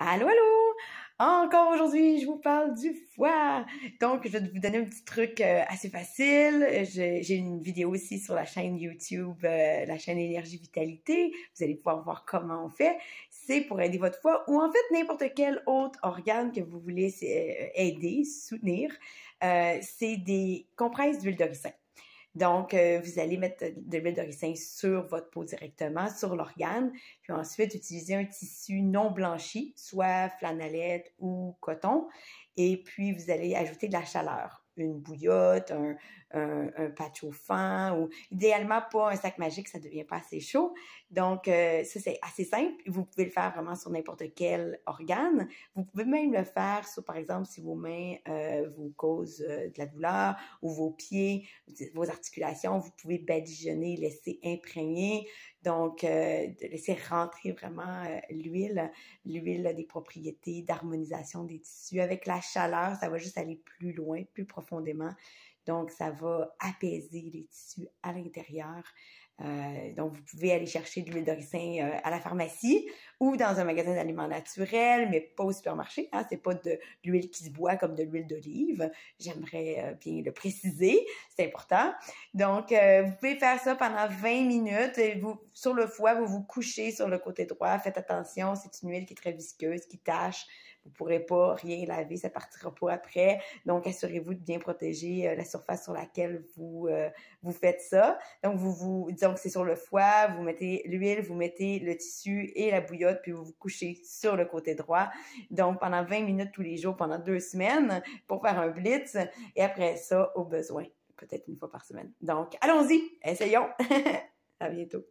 Allô, allô! Encore aujourd'hui, je vous parle du foie. Donc, je vais vous donner un petit truc euh, assez facile. J'ai une vidéo aussi sur la chaîne YouTube, euh, la chaîne Énergie Vitalité. Vous allez pouvoir voir comment on fait. C'est pour aider votre foie ou en fait n'importe quel autre organe que vous voulez euh, aider, soutenir. C'est des compresses d'huile d'oxyde. Donc, euh, vous allez mettre de l'huile ricin sur votre peau directement, sur l'organe, puis ensuite utiliser un tissu non blanchi, soit flanellette ou coton, et puis vous allez ajouter de la chaleur une bouillotte, un, un, patch au ou idéalement pas un sac magique, ça devient pas assez chaud. Donc, euh, ça, c'est assez simple. Vous pouvez le faire vraiment sur n'importe quel organe. Vous pouvez même le faire sur, par exemple, si vos mains euh, vous causent euh, de la douleur, ou vos pieds, vos articulations, vous pouvez badigeonner, laisser imprégner. Donc, euh, de laisser rentrer vraiment l'huile, euh, l'huile, l'huile des propriétés d'harmonisation des tissus. Avec la chaleur, ça va juste aller plus loin, plus profondément. Donc, ça va apaiser les tissus à l'intérieur. Euh, donc, vous pouvez aller chercher de l'huile d'oricin euh, à la pharmacie ou dans un magasin d'aliments naturels, mais pas au supermarché. Hein, n'est pas de, l'huile qui se boit comme de l'huile d'olive. J'aimerais euh, bien le préciser, c'est important. Donc, vous pouvez faire ça pendant 20 minutes. Et vous, sur le foie, vous vous couchez sur le côté droit. Faites attention, c'est une huile qui est très visqueuse, qui tâche. Vous ne pourrez pas rien laver, ça partira pas après. Donc, assurez-vous de bien protéger la surface sur laquelle vous, euh, vous faites ça. Donc, vous, vous disons que c'est sur le foie, vous mettez l'huile, vous mettez le tissu et la bouillotte, puis vous vous couchez sur le côté droit. Donc, pendant 20 minutes tous les jours, pendant deux semaines, pour faire un blitz. Et après ça, au besoin, peut-être une fois par semaine. Donc, allons-y, essayons. à bientôt.